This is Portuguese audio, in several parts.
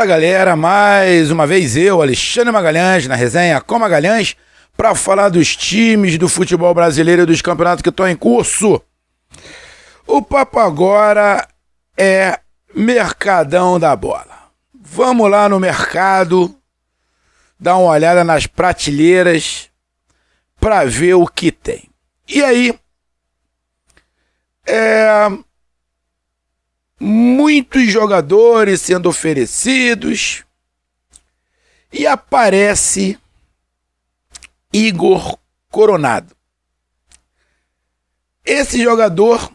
Fala galera, mais uma vez eu, Alexandre Magalhães, na resenha com Magalhães, para falar dos times do futebol brasileiro e dos campeonatos que estão em curso. O papo agora é Mercadão da Bola. Vamos lá no mercado, dar uma olhada nas prateleiras para ver o que tem. E aí, é muitos jogadores sendo oferecidos. E aparece Igor Coronado. Esse jogador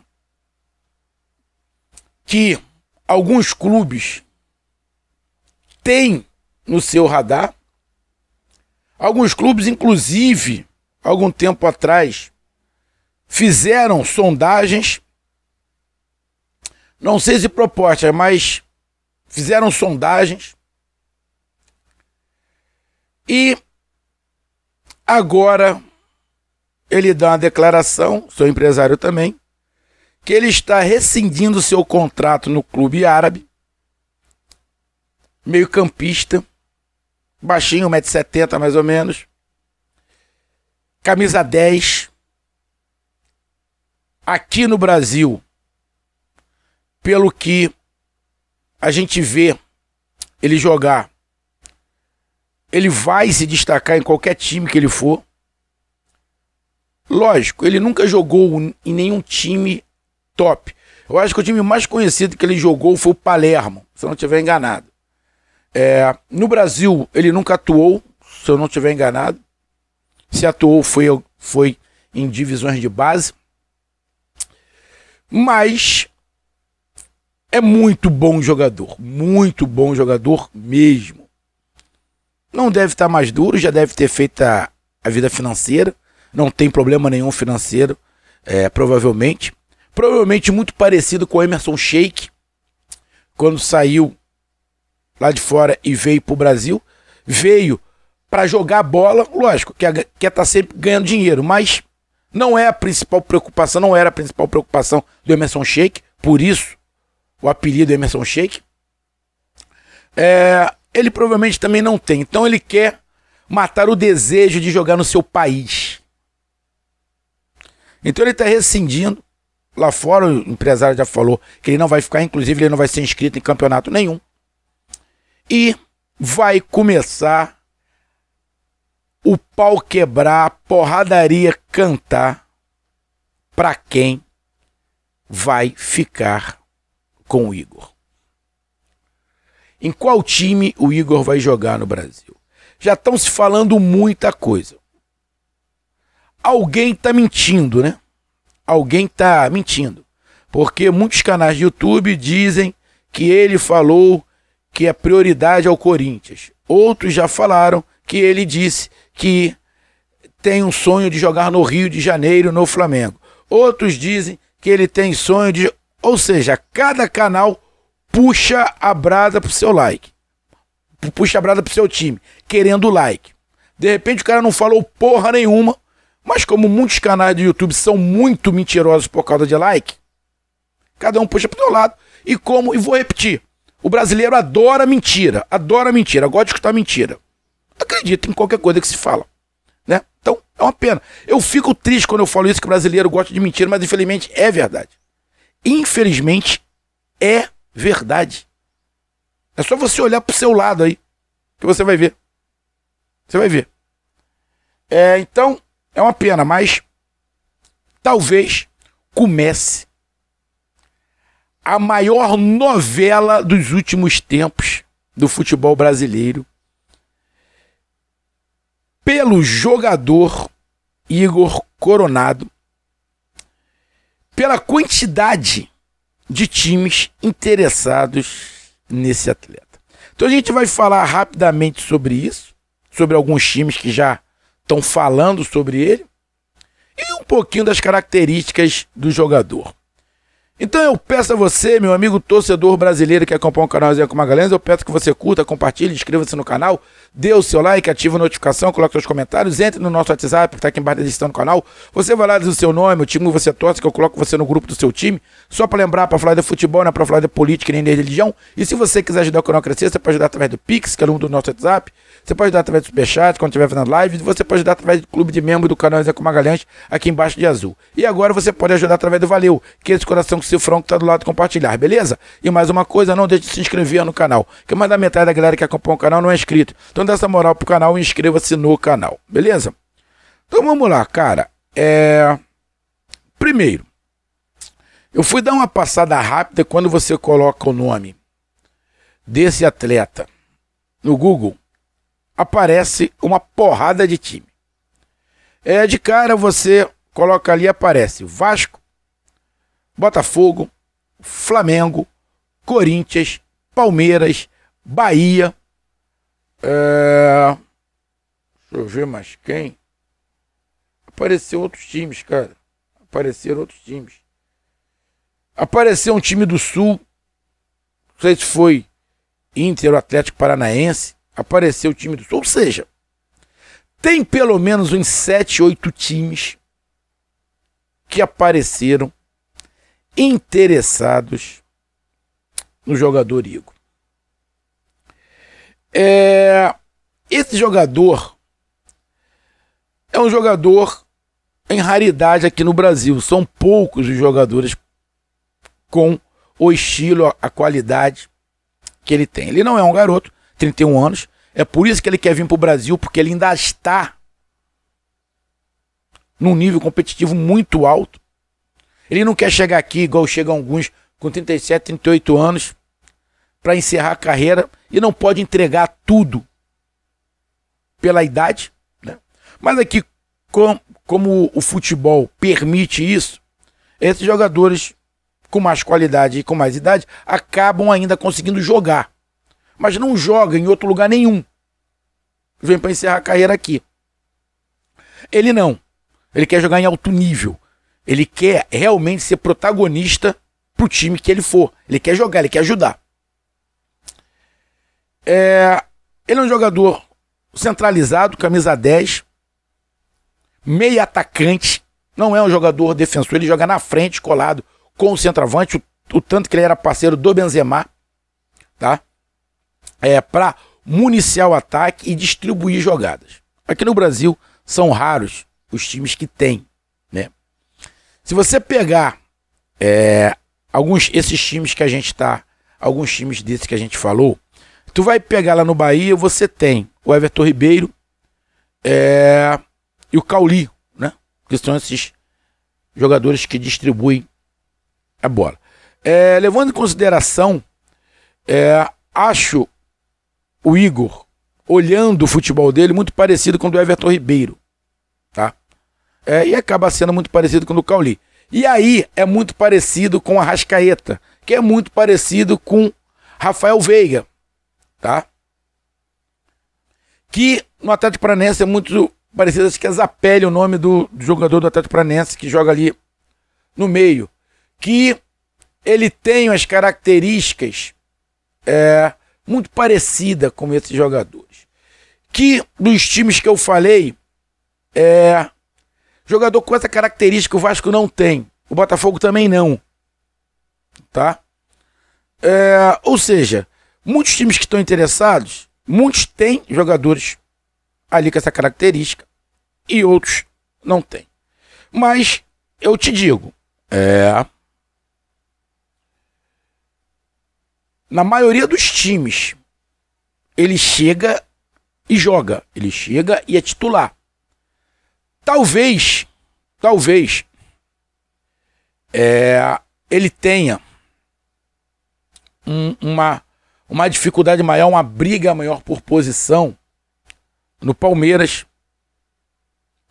que alguns clubes têm no seu radar. Alguns clubes, inclusive, algum tempo atrás, fizeram sondagens não sei se propostas, mas fizeram sondagens. E agora ele dá uma declaração, seu empresário também, que ele está rescindindo seu contrato no clube árabe, meio-campista, baixinho, 1,70m mais ou menos, camisa 10. Aqui no Brasil, pelo que a gente vê ele jogar, ele vai se destacar em qualquer time que ele for. Lógico, ele nunca jogou em nenhum time top. Eu acho que o time mais conhecido que ele jogou foi o Palermo, se eu não estiver enganado. É, no Brasil, ele nunca atuou, se eu não estiver enganado. Se atuou, foi, foi em divisões de base. Mas é muito bom jogador, muito bom jogador mesmo. Não deve estar mais duro, já deve ter feito a, a vida financeira, não tem problema nenhum financeiro, é, provavelmente. Provavelmente muito parecido com o Emerson Sheik, quando saiu lá de fora e veio para o Brasil. Veio para jogar bola, lógico, quer estar quer tá sempre ganhando dinheiro, mas não é a principal preocupação, não era a principal preocupação do Emerson Sheik, por isso o apelido é Emerson Shake. É, ele provavelmente também não tem. Então ele quer matar o desejo de jogar no seu país. Então ele está rescindindo. Lá fora, o empresário já falou que ele não vai ficar, inclusive, ele não vai ser inscrito em campeonato nenhum. E vai começar o pau quebrar, a porradaria cantar para quem vai ficar com o Igor. Em qual time o Igor vai jogar no Brasil? Já estão se falando muita coisa. Alguém está mentindo, né? Alguém está mentindo. Porque muitos canais de YouTube dizem que ele falou que a é prioridade ao Corinthians. Outros já falaram que ele disse que tem um sonho de jogar no Rio de Janeiro, no Flamengo. Outros dizem que ele tem sonho de ou seja, cada canal puxa a brada pro seu like. Puxa a brada pro seu time, querendo like. De repente o cara não falou porra nenhuma, mas como muitos canais do YouTube são muito mentirosos por causa de like, cada um puxa pro seu lado. E como, e vou repetir, o brasileiro adora mentira, adora mentira, gosta de escutar mentira. Acredita em qualquer coisa que se fala, né? Então, é uma pena. Eu fico triste quando eu falo isso que o brasileiro gosta de mentira, mas infelizmente é verdade. Infelizmente, é verdade. É só você olhar pro seu lado aí, que você vai ver. Você vai ver. É, então, é uma pena, mas talvez comece a maior novela dos últimos tempos do futebol brasileiro pelo jogador Igor Coronado, pela quantidade de times interessados nesse atleta. Então a gente vai falar rapidamente sobre isso, sobre alguns times que já estão falando sobre ele e um pouquinho das características do jogador. Então eu peço a você, meu amigo torcedor brasileiro que acompanha o canal Com Magalhães, eu peço que você curta, compartilhe, inscreva-se no canal, dê o seu like, ativa a notificação, coloque seus comentários, entre no nosso WhatsApp, que está aqui embaixo da descrição do canal. Você vai lá, diz o seu nome, o time que você torce, que eu coloco você no grupo do seu time. Só para lembrar, para falar de futebol, não é para falar de política nem de religião. E se você quiser ajudar o canal a crescer, você pode ajudar através do Pix, que é aluno do nosso WhatsApp. Você pode ajudar através do Superchat, quando estiver fazendo live. Você pode ajudar através do clube de membro do canal Zeco Magalhães, aqui embaixo de azul. E agora você pode ajudar através do Valeu, que é esse coração que o cifrão que está do lado compartilhar, beleza? E mais uma coisa, não deixe de se inscrever no canal, que mais da metade da galera que acompanha o canal não é inscrito. Então manda essa moral pro canal e inscreva-se no canal, beleza? Então vamos lá, cara. É... Primeiro, eu fui dar uma passada rápida quando você coloca o nome desse atleta no Google, aparece uma porrada de time. É de cara você coloca ali aparece Vasco, Botafogo, Flamengo, Corinthians, Palmeiras, Bahia, é... Deixa eu ver mais quem. Apareceu outros times, cara. Apareceram outros times. Apareceu um time do Sul. Não sei se foi Inter ou Atlético Paranaense. Apareceu o time do Sul. Ou seja, tem pelo menos uns 7, 8 times que apareceram interessados no jogador Igor. É, esse jogador é um jogador em raridade aqui no Brasil. São poucos os jogadores com o estilo, a qualidade que ele tem. Ele não é um garoto, 31 anos. É por isso que ele quer vir para o Brasil, porque ele ainda está num nível competitivo muito alto. Ele não quer chegar aqui igual chegam alguns com 37, 38 anos para encerrar a carreira e não pode entregar tudo pela idade. Né? Mas aqui, com, como o futebol permite isso, esses jogadores com mais qualidade e com mais idade acabam ainda conseguindo jogar. Mas não joga em outro lugar nenhum. Vem para encerrar a carreira aqui. Ele não. Ele quer jogar em alto nível. Ele quer realmente ser protagonista pro time que ele for. Ele quer jogar, ele quer ajudar. É, ele é um jogador centralizado, camisa 10, meio atacante, não é um jogador defensor, ele joga na frente, colado com o centroavante, o, o tanto que ele era parceiro do Benzema, tá? É, para municiar o ataque e distribuir jogadas. Aqui no Brasil são raros os times que têm, né? Se você pegar é, alguns esses times que a gente tá, alguns times desses que a gente falou, Tu vai pegar lá no Bahia, você tem o Everton Ribeiro é, e o Cauli, né? Que são esses jogadores que distribuem a bola. É, levando em consideração, é, acho o Igor, olhando o futebol dele, muito parecido com o do Everton Ribeiro. Tá? É, e acaba sendo muito parecido com o do Cauli. E aí é muito parecido com a Rascaeta, que é muito parecido com Rafael Veiga, tá? Que no Atlético Paranense é muito parecido, acho que é Zapelli o nome do, jogador do Atlético Paranense que joga ali no meio. Que ele tem as características é, muito parecida com esses jogadores. Que dos times que eu falei, é, jogador com essa característica o Vasco não tem, o Botafogo também não, tá? É, ou seja, Muitos times que estão interessados, muitos têm jogadores ali com essa característica e outros não têm. Mas eu te digo, é. Na maioria dos times, ele chega e joga. Ele chega e é titular. Talvez, talvez, é, ele tenha um, uma uma dificuldade maior, uma briga maior por posição no Palmeiras,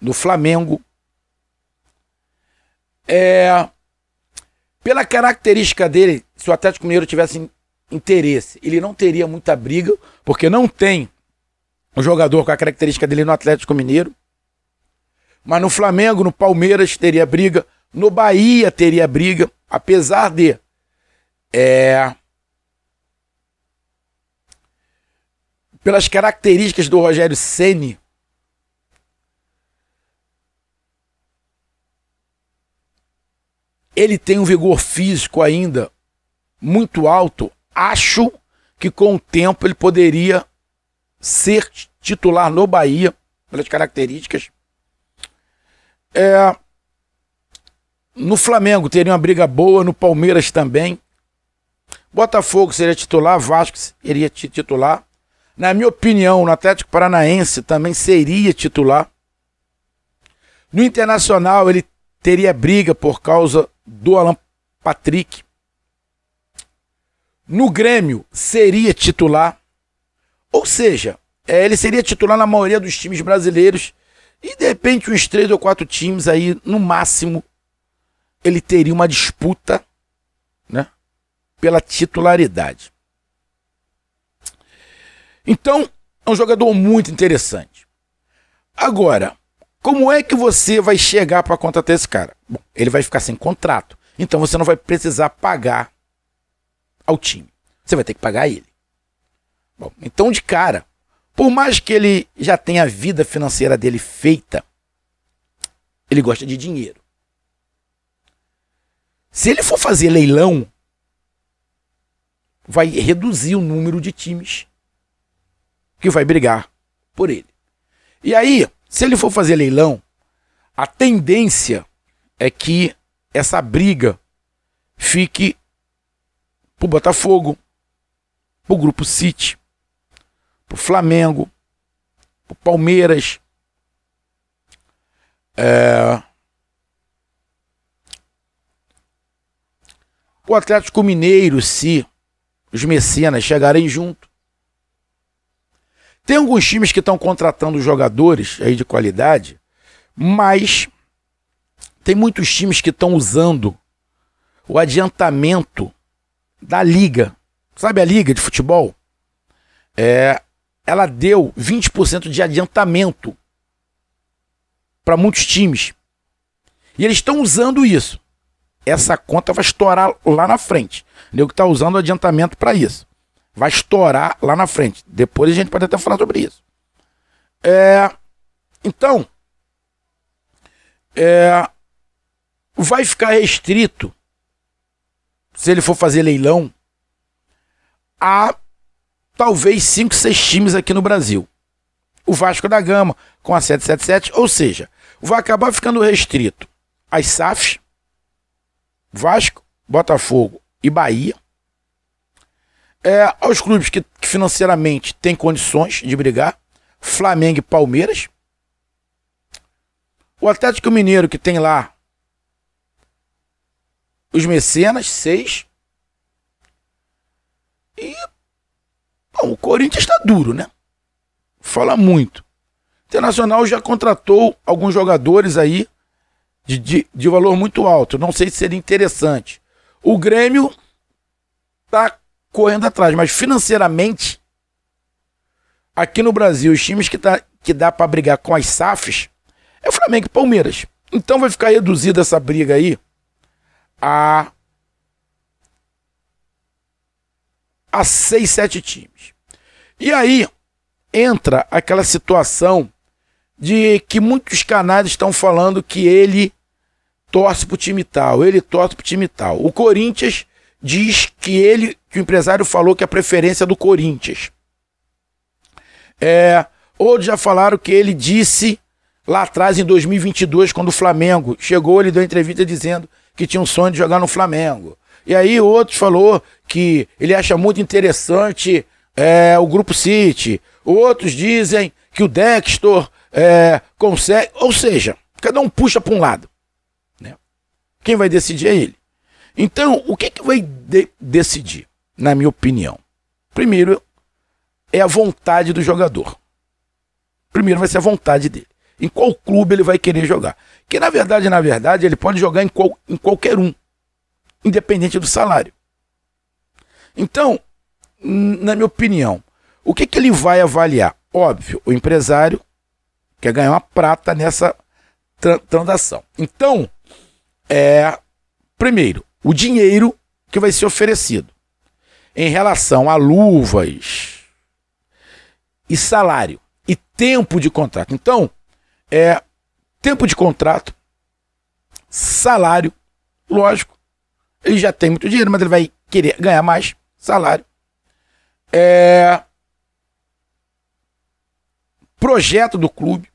no Flamengo. É, pela característica dele, se o Atlético Mineiro tivesse interesse, ele não teria muita briga, porque não tem um jogador com a característica dele no Atlético Mineiro. Mas no Flamengo, no Palmeiras teria briga, no Bahia teria briga, apesar de é, pelas características do Rogério Ceni, ele tem um vigor físico ainda muito alto. Acho que com o tempo ele poderia ser titular no Bahia, pelas características. É, no Flamengo teria uma briga boa, no Palmeiras também. Botafogo seria titular, Vasco seria titular. Na minha opinião, no Atlético Paranaense também seria titular. No Internacional, ele teria briga por causa do Alan Patrick. No Grêmio, seria titular. Ou seja, é, ele seria titular na maioria dos times brasileiros. E de repente, uns três ou quatro times aí, no máximo, ele teria uma disputa né, pela titularidade. Então, é um jogador muito interessante. Agora, como é que você vai chegar para contratar esse cara? Bom, ele vai ficar sem contrato. Então você não vai precisar pagar ao time. Você vai ter que pagar ele. Bom, então de cara, por mais que ele já tenha a vida financeira dele feita, ele gosta de dinheiro. Se ele for fazer leilão, vai reduzir o número de times que vai brigar por ele. E aí, se ele for fazer leilão, a tendência é que essa briga fique pro Botafogo, pro Grupo City, pro Flamengo, pro Palmeiras. É... O Atlético Mineiro, se os mecenas chegarem junto, tem alguns times que estão contratando jogadores aí de qualidade, mas tem muitos times que estão usando o adiantamento da liga. Sabe a liga de futebol? É, ela deu 20% de adiantamento para muitos times. E eles estão usando isso. Essa conta vai estourar lá na frente. O nego está usando o adiantamento para isso vai estourar lá na frente. Depois a gente pode até falar sobre isso. É, então, é, vai ficar restrito, se ele for fazer leilão, a talvez 5, 6 times aqui no Brasil. O Vasco da Gama com a 777, ou seja, vai acabar ficando restrito as SAFs, Vasco, Botafogo e Bahia, é, aos clubes que, financeiramente têm condições de brigar, Flamengo e Palmeiras. O Atlético Mineiro que tem lá os mecenas, seis. E bom, o Corinthians está duro, né? Fala muito. O Internacional já contratou alguns jogadores aí de, de, de valor muito alto. Não sei se seria interessante. O Grêmio tá correndo atrás. Mas financeiramente, aqui no Brasil, os times que, tá, que dá para brigar com as SAFs é o Flamengo e Palmeiras. Então vai ficar reduzida essa briga aí a. a 6, 7 times. E aí entra aquela situação de que muitos canais estão falando que ele torce pro time tal, ele torce pro time tal. O Corinthians diz que ele, que o empresário falou que a preferência é do Corinthians. É, outros já falaram que ele disse lá atrás, em 2022, quando o Flamengo chegou, ele deu entrevista dizendo que tinha um sonho de jogar no Flamengo. E aí outros falou que ele acha muito interessante é, o Grupo City. Outros dizem que o Dexter é, consegue. Ou seja, cada um puxa para um lado. Né? Quem vai decidir é ele. Então, o que, que vai de decidir, na minha opinião? Primeiro, é a vontade do jogador. Primeiro vai ser a vontade dele. Em qual clube ele vai querer jogar? Que na verdade, na verdade, ele pode jogar em, qual, em qualquer um, independente do salário. Então, na minha opinião, o que, que ele vai avaliar? Óbvio, o empresário quer ganhar uma prata nessa transação. Então, é, primeiro, o dinheiro que vai ser oferecido. Em relação a luvas e salário e tempo de contrato. Então, é tempo de contrato, salário, lógico, ele já tem muito dinheiro, mas ele vai querer ganhar mais salário. É, projeto do clube,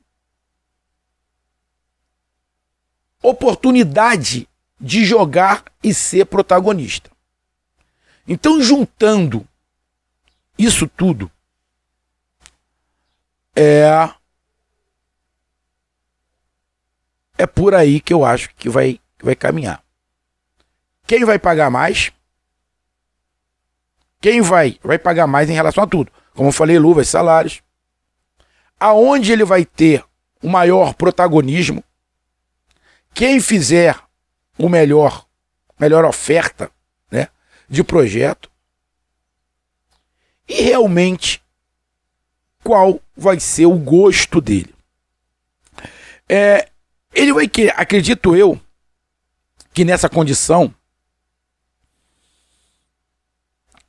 oportunidade de jogar e ser protagonista. Então, juntando isso tudo, é é por aí que eu acho que vai, vai caminhar. Quem vai pagar mais? Quem vai? Vai pagar mais em relação a tudo. Como eu falei, luvas, salários. Aonde ele vai ter o maior protagonismo? Quem fizer o melhor, melhor oferta né, de projeto. E realmente, qual vai ser o gosto dele? É, ele vai querer, acredito eu, que nessa condição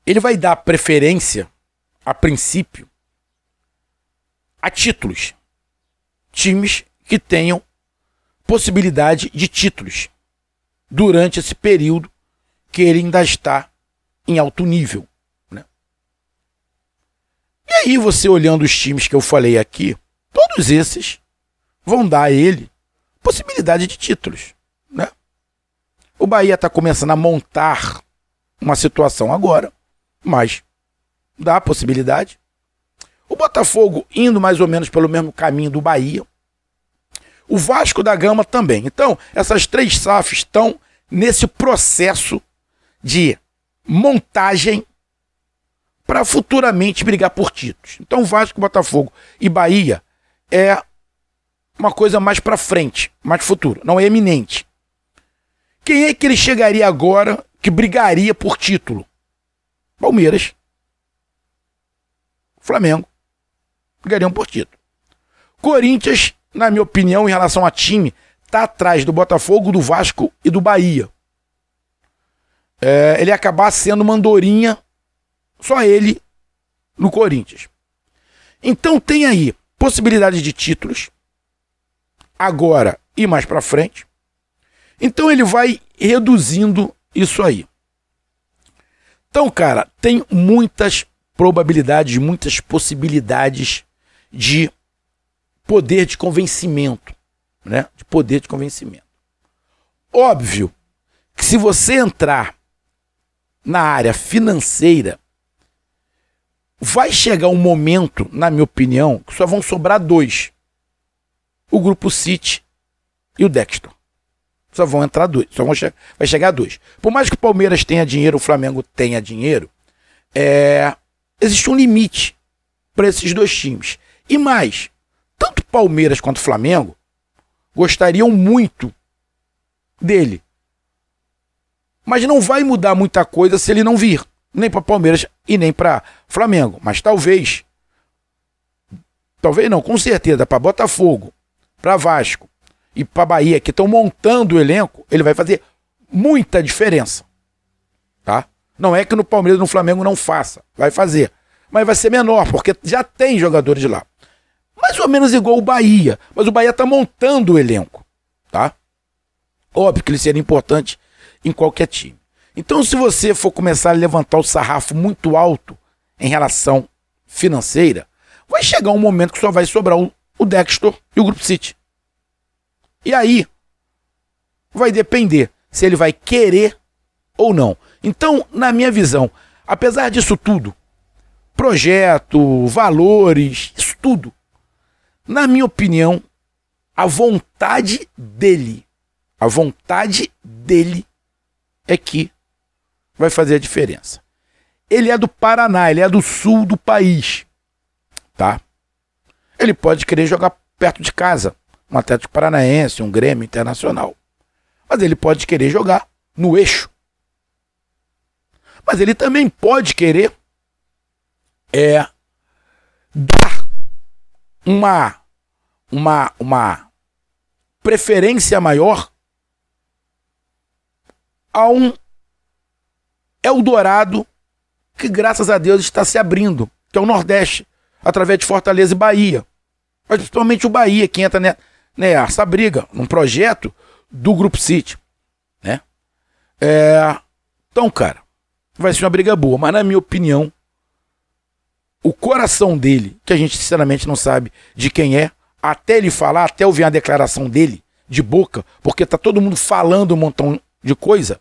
ele vai dar preferência, a princípio, a títulos. Times que tenham possibilidade de títulos durante esse período que ele ainda está em alto nível. Né? E aí, você olhando os times que eu falei aqui, todos esses vão dar a ele possibilidade de títulos. Né? O Bahia está começando a montar uma situação agora, mas dá a possibilidade. O Botafogo indo mais ou menos pelo mesmo caminho do Bahia. O Vasco da Gama também. Então, essas três SAFs estão nesse processo de montagem para futuramente brigar por títulos. Então, Vasco, Botafogo e Bahia é uma coisa mais para frente, mais futuro, não é eminente. Quem é que ele chegaria agora que brigaria por título? Palmeiras. Flamengo. Brigariam por título. Corinthians na minha opinião, em relação a time, tá atrás do Botafogo, do Vasco e do Bahia. É, ele ia acabar sendo mandorinha, só ele, no Corinthians. Então tem aí possibilidades de títulos, agora e mais para frente. Então ele vai reduzindo isso aí. Então, cara, tem muitas probabilidades, muitas possibilidades de poder de convencimento, né? De poder de convencimento. Óbvio que se você entrar na área financeira, vai chegar um momento, na minha opinião, que só vão sobrar dois: o grupo City e o Dexter. Só vão entrar dois, só vão che vai chegar dois. Por mais que o Palmeiras tenha dinheiro, o Flamengo tenha dinheiro, é, existe um limite para esses dois times. E mais, tanto Palmeiras quanto Flamengo gostariam muito dele. Mas não vai mudar muita coisa se ele não vir, nem para Palmeiras e nem para Flamengo. Mas talvez, talvez não, com certeza, para Botafogo, para Vasco e para Bahia, que estão montando o elenco, ele vai fazer muita diferença. Tá? Não é que no Palmeiras e no Flamengo não faça, vai fazer. Mas vai ser menor, porque já tem jogadores lá mais ou menos igual o Bahia, mas o Bahia está montando o elenco, tá? Óbvio que ele seria importante em qualquer time. Então, se você for começar a levantar o sarrafo muito alto em relação financeira, vai chegar um momento que só vai sobrar o, o Dexter e o Grupo City. E aí vai depender se ele vai querer ou não. Então, na minha visão, apesar disso tudo, projeto, valores, isso tudo na minha opinião, a vontade dele, a vontade dele é que vai fazer a diferença. Ele é do Paraná, ele é do sul do país, tá? Ele pode querer jogar perto de casa, um Atlético Paranaense, um Grêmio Internacional. Mas ele pode querer jogar no eixo. Mas ele também pode querer é dar uma uma uma preferência maior a um Eldorado que graças a Deus está se abrindo, que é o Nordeste, através de Fortaleza e Bahia. Mas principalmente o Bahia que entra nessa né, né, briga, num projeto do Grupo City, né? É, então, cara, vai ser uma briga boa, mas na minha opinião, o coração dele, que a gente sinceramente não sabe de quem é, até ele falar, até ouvir a declaração dele de boca, porque tá todo mundo falando um montão de coisa,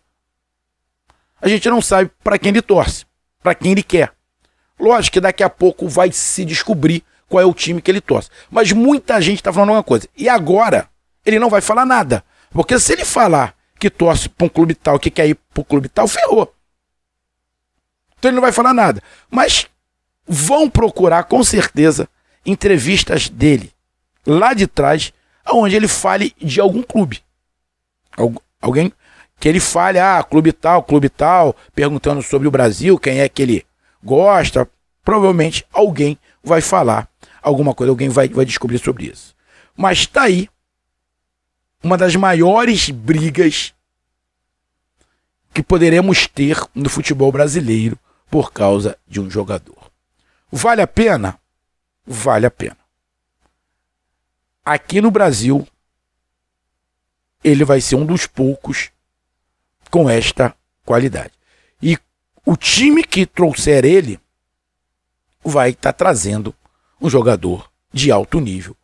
a gente não sabe para quem ele torce, para quem ele quer. Lógico que daqui a pouco vai se descobrir qual é o time que ele torce. Mas muita gente está falando uma coisa. E agora ele não vai falar nada. Porque se ele falar que torce para um clube tal, que quer ir para o clube tal, ferrou. Então ele não vai falar nada. Mas vão procurar com certeza entrevistas dele lá de trás, onde ele fale de algum clube. Algu alguém que ele fale, ah, clube tal, clube tal, perguntando sobre o Brasil, quem é que ele gosta. Provavelmente alguém vai falar alguma coisa, alguém vai, vai descobrir sobre isso. Mas tá aí uma das maiores brigas que poderemos ter no futebol brasileiro por causa de um jogador. Vale a pena? Vale a pena. Aqui no Brasil, ele vai ser um dos poucos com esta qualidade. E o time que trouxer ele vai estar tá trazendo um jogador de alto nível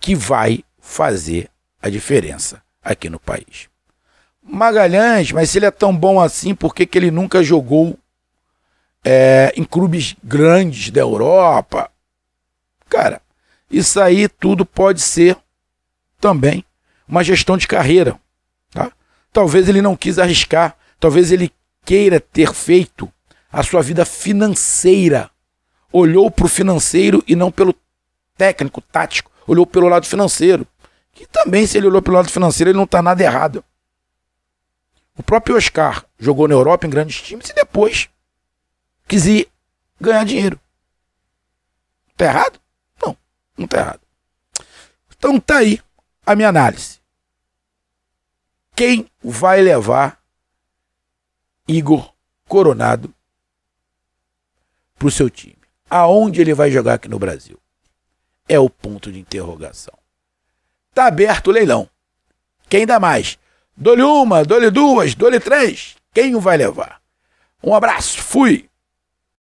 que vai fazer a diferença aqui no país. Magalhães, mas se ele é tão bom assim, por que, que ele nunca jogou é, em clubes grandes da Europa. Cara, isso aí tudo pode ser também uma gestão de carreira. Tá? Talvez ele não quis arriscar, talvez ele queira ter feito a sua vida financeira. Olhou para o financeiro e não pelo técnico, tático, olhou pelo lado financeiro. Que também, se ele olhou pelo lado financeiro, ele não está nada errado. O próprio Oscar jogou na Europa em grandes times e depois quis ir ganhar dinheiro. Tá errado? Não, não tá errado. Então tá aí a minha análise. Quem vai levar Igor Coronado pro seu time? Aonde ele vai jogar aqui no Brasil? É o ponto de interrogação. Tá aberto o leilão. Quem dá mais? Dole uma, dole duas, dole três. Quem o vai levar? Um abraço, fui!